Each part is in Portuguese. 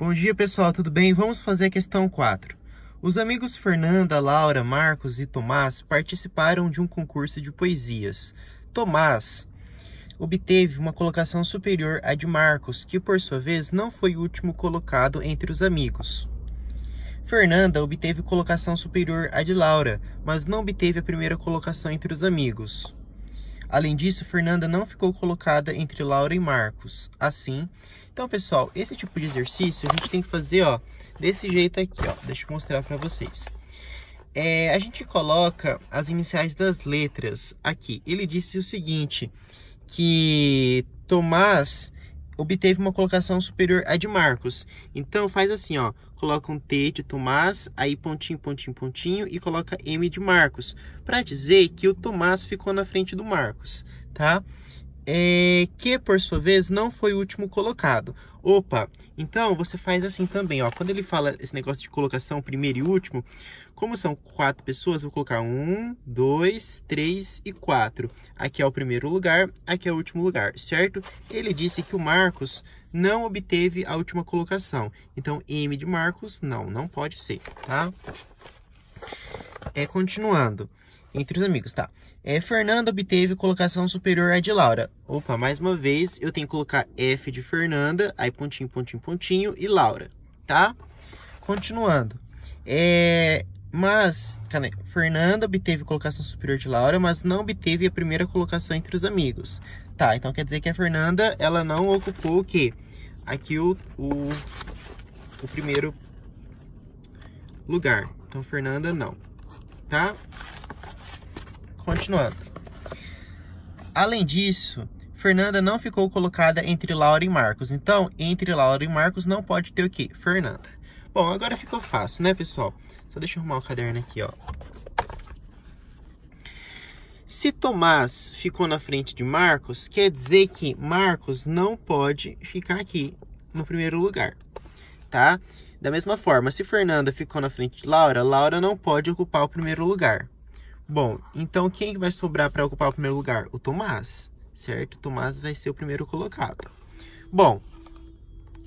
Bom dia, pessoal, tudo bem? Vamos fazer a questão 4. Os amigos Fernanda, Laura, Marcos e Tomás participaram de um concurso de poesias. Tomás obteve uma colocação superior à de Marcos, que por sua vez não foi o último colocado entre os amigos. Fernanda obteve colocação superior à de Laura, mas não obteve a primeira colocação entre os amigos. Além disso, Fernanda não ficou colocada entre Laura e Marcos. Assim, então, pessoal, esse tipo de exercício a gente tem que fazer, ó, desse jeito aqui, ó. Deixa eu mostrar para vocês. É, a gente coloca as iniciais das letras aqui. Ele disse o seguinte, que Tomás obteve uma colocação superior à de Marcos. Então, faz assim, ó. Coloca um T de Tomás, aí pontinho, pontinho, pontinho, e coloca M de Marcos, para dizer que o Tomás ficou na frente do Marcos, tá? Tá? é, que por sua vez não foi o último colocado. Opa, então você faz assim também, ó. Quando ele fala esse negócio de colocação primeiro e último, como são quatro pessoas, vou colocar um, dois, três e quatro. Aqui é o primeiro lugar, aqui é o último lugar, certo? Ele disse que o Marcos não obteve a última colocação. Então, M de Marcos, não, não pode ser, tá? É, continuando, entre os amigos, tá? É, Fernando obteve colocação superior à de Laura. Opa, mais uma vez, eu tenho que colocar F de Fernanda, aí pontinho, pontinho, pontinho e Laura, tá? Continuando. É, mas, cadê? Fernanda obteve colocação superior de Laura, mas não obteve a primeira colocação entre os amigos. Tá, então quer dizer que a Fernanda, ela não ocupou o quê? Aqui o, o, o primeiro lugar. Então, Fernanda, não tá? Continuando. Além disso, Fernanda não ficou colocada entre Laura e Marcos. Então, entre Laura e Marcos não pode ter o quê? Fernanda. Bom, agora ficou fácil, né, pessoal? Só deixa eu arrumar o caderno aqui, ó. Se Tomás ficou na frente de Marcos, quer dizer que Marcos não pode ficar aqui no primeiro lugar, tá? Da mesma forma, se Fernanda ficou na frente de Laura, Laura não pode ocupar o primeiro lugar. Bom, então quem vai sobrar para ocupar o primeiro lugar? O Tomás, certo? O Tomás vai ser o primeiro colocado. Bom,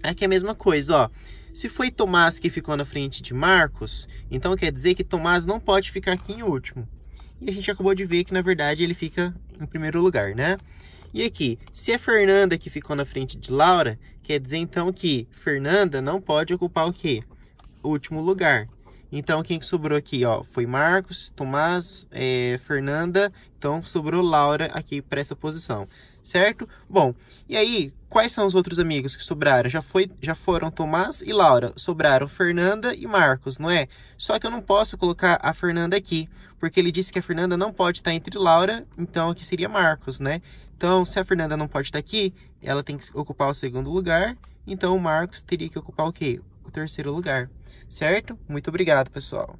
aqui é, é a mesma coisa, ó. Se foi Tomás que ficou na frente de Marcos, então quer dizer que Tomás não pode ficar aqui em último. E a gente acabou de ver que, na verdade, ele fica em primeiro lugar, né? E aqui, se é Fernanda que ficou na frente de Laura, quer dizer então que Fernanda não pode ocupar o quê? O último lugar. Então, quem que sobrou aqui, ó? Foi Marcos, Tomás, é, Fernanda. Então, sobrou Laura aqui para essa posição, certo? Bom, e aí, quais são os outros amigos que sobraram? Já, foi, já foram Tomás e Laura. Sobraram Fernanda e Marcos, não é? Só que eu não posso colocar a Fernanda aqui porque ele disse que a Fernanda não pode estar entre Laura, então aqui seria Marcos, né? Então, se a Fernanda não pode estar aqui, ela tem que ocupar o segundo lugar, então o Marcos teria que ocupar o quê? O terceiro lugar, certo? Muito obrigado, pessoal.